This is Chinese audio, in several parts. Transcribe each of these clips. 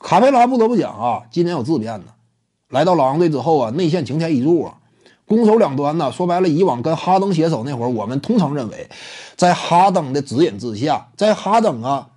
卡佩拉不得不讲啊，今年有质变呢。来到老鹰队之后啊，内线擎天一柱啊，攻守两端呢。说白了，以往跟哈登携手那会儿，我们通常认为，在哈登的指引之下，在哈登啊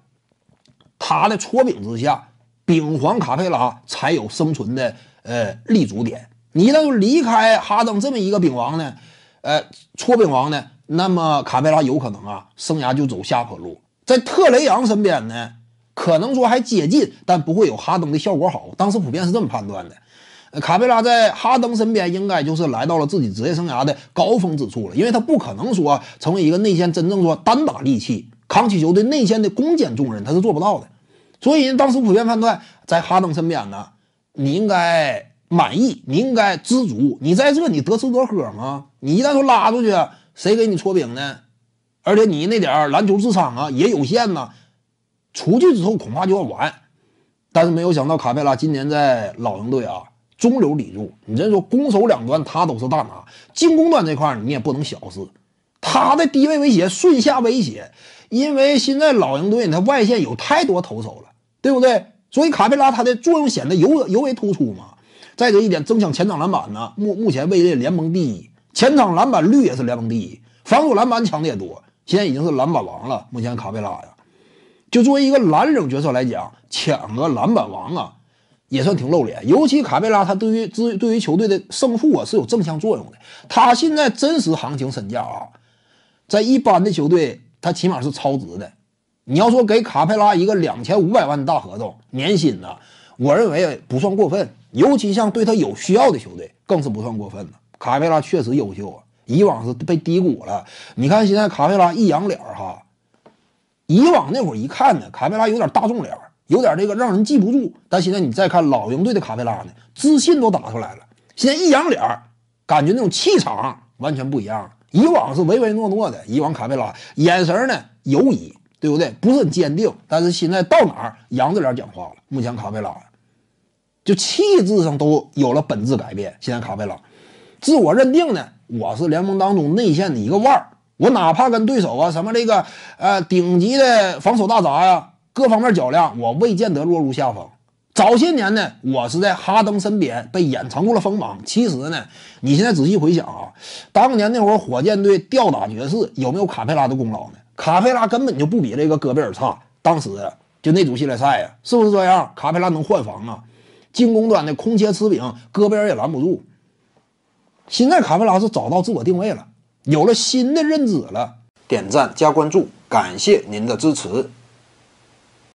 他的搓饼之下，饼皇卡佩拉才有生存的呃立足点。你一旦离开哈登这么一个饼王呢，呃，搓饼王呢，那么卡佩拉有可能啊，生涯就走下坡路。在特雷杨身边呢。可能说还接近，但不会有哈登的效果好。当时普遍是这么判断的。卡佩拉在哈登身边，应该就是来到了自己职业生涯的高峰之处了，因为他不可能说成为一个内线真正说单打利器，扛起球队内线的攻坚重任，他是做不到的。所以人当时普遍判断，在哈登身边呢，你应该满意，你应该知足，你在这你得吃得喝吗？你一旦说拉出去，谁给你搓饼呢？而且你那点篮球智商啊，也有限呐。出去之后恐怕就要完，但是没有想到卡佩拉今年在老鹰队啊中流砥柱，你真说攻守两端他都是大拿，进攻端这块你也不能小视，他的低位威胁、顺下威胁，因为现在老鹰队他外线有太多投手了，对不对？所以卡佩拉他的作用显得尤尤为突出嘛。再者一点，争抢前场篮板呢，目目前位列联盟第一，前场篮板率也是联盟第一，防守篮板抢的也多，现在已经是篮板王了。目前卡佩拉呀。就作为一个蓝领角色来讲，抢个篮板王啊，也算挺露脸。尤其卡佩拉，他对于之对于球队的胜负啊是有正向作用的。他现在真实行情身价啊，在一般的球队，他起码是超值的。你要说给卡佩拉一个两千五百万的大合同，年薪呢，我认为不算过分。尤其像对他有需要的球队，更是不算过分的。卡佩拉确实优秀啊，以往是被低估了。你看现在卡佩拉一扬脸哈。以往那会儿一看呢，卡佩拉有点大众脸，有点这个让人记不住。但现在你再看老鹰队的卡佩拉呢，自信都打出来了。现在一扬脸，感觉那种气场完全不一样了。以往是唯唯诺诺的，以往卡佩拉眼神呢犹疑，对不对？不是很坚定。但是现在到哪儿扬着脸讲话了？目前卡佩拉就气质上都有了本质改变。现在卡佩拉自我认定呢，我是联盟当中内线的一个腕儿。我哪怕跟对手啊，什么这个呃顶级的防守大闸呀，各方面较量，我未见得落入下风。早些年呢，我是在哈登身边被掩藏过了锋芒。其实呢，你现在仔细回想啊，当年那会儿火箭队吊打爵士，有没有卡佩拉的功劳呢？卡佩拉根本就不比这个戈贝尔差。当时就那组系列赛啊，是不是这样？卡佩拉能换防啊，进攻端的空切吃饼，戈贝尔也拦不住。现在卡佩拉是找到自我定位了。有了新的认知了，点赞加关注，感谢您的支持。